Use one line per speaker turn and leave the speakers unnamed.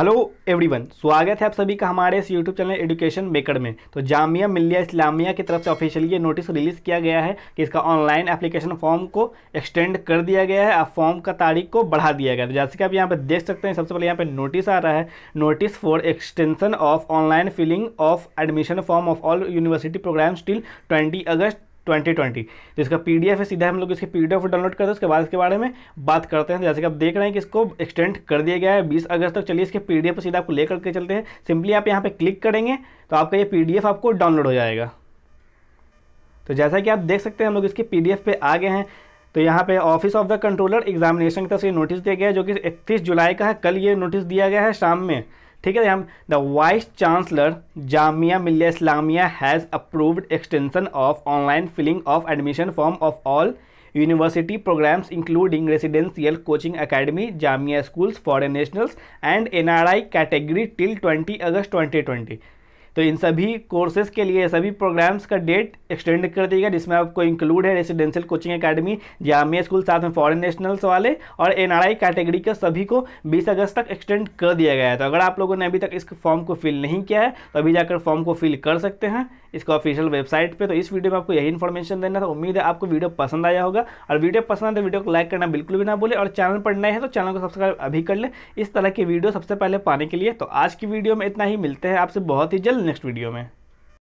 hello everyone स्वागत है आप सभी का हमारे इस यूट्यूब चैनल एजुकेशन मेकर में तो जामिया मिलिया इस्लामिया की तरफ से ऑफिशियली ये नोटिस रिलीज़ किया गया है कि इसका ऑनलाइन एप्लीकेशन फॉर्म को एक्सटेंड कर दिया गया है और फॉर्म का तारीख को बढ़ा दिया गया है तो जैसे कि आप यहाँ पर देख सकते हैं सबसे पहले यहाँ पर नोटिस आ रहा है notice for extension of online filling of admission form of all university programmes till twenty August twenty twenty तो इसका पी है सीधा हम लोग इसके पी डाउनलोड करते हैं उसके बाद इसके बारे में बात करते हैं जैसे कि आप देख रहे हैं कि इसको एक्सटेंड कर दिया गया है बीस अगस्त तक चलिए इसके पी डी सीधा आपको ले करके चलते हैं सिंपली आप यहाँ पे क्लिक करेंगे तो आपका ये पी आपको डाउनलोड हो जाएगा तो जैसा कि आप देख सकते हैं हम लोग इसके पी पे आ गए हैं तो यहाँ पे office of the controller examination की तरफ से नोटिस दिया गया है जो कि इकतीस जुलाई का है कल ये नोटिस दिया गया है शाम में ठीक है ध्यान the vice chancellor Jamia Millia Islamia has approved extension of online filling of admission form of university programs including residential coaching academy jamia schools foreign nationals and nri category till 20 august 2020 तो इन सभी कोर्सेज के लिए सभी प्रोग्राम्स का डेट एक्सटेंड कर दिएगा जिसमें आपको include है residential coaching academy Jamia school साथ में फॉरेन नेशनल्स वाले और एनआरआई कैटेगरी के सभी को 20 अगस्त तक एक्सटेंड कर दिया गया है तो अगर आप लोगों ने अभी तक इस फॉर्म को फिल नहीं किया है तो अभी जाकर फॉर्म को फिल कर सकते हैं इसका ऑफिशियल वेबसाइट पे तो इस वीडियो में आपको यही इन्फॉर्मेशन देना था उम्मीद है आपको वीडियो पसंद आया होगा और वीडियो पसंद आए तो वीडियो को लाइक करना बिल्कुल भी ना बोले और चैनल पर नए हैं तो चैनल को सब्सक्राइब अभी कर लें इस तरह की वीडियो सबसे पहले पाने के लिए तो आज की वीडियो में इतना ही मिलते हैं आपसे बहुत ही जल्द नेक्स्ट वीडियो में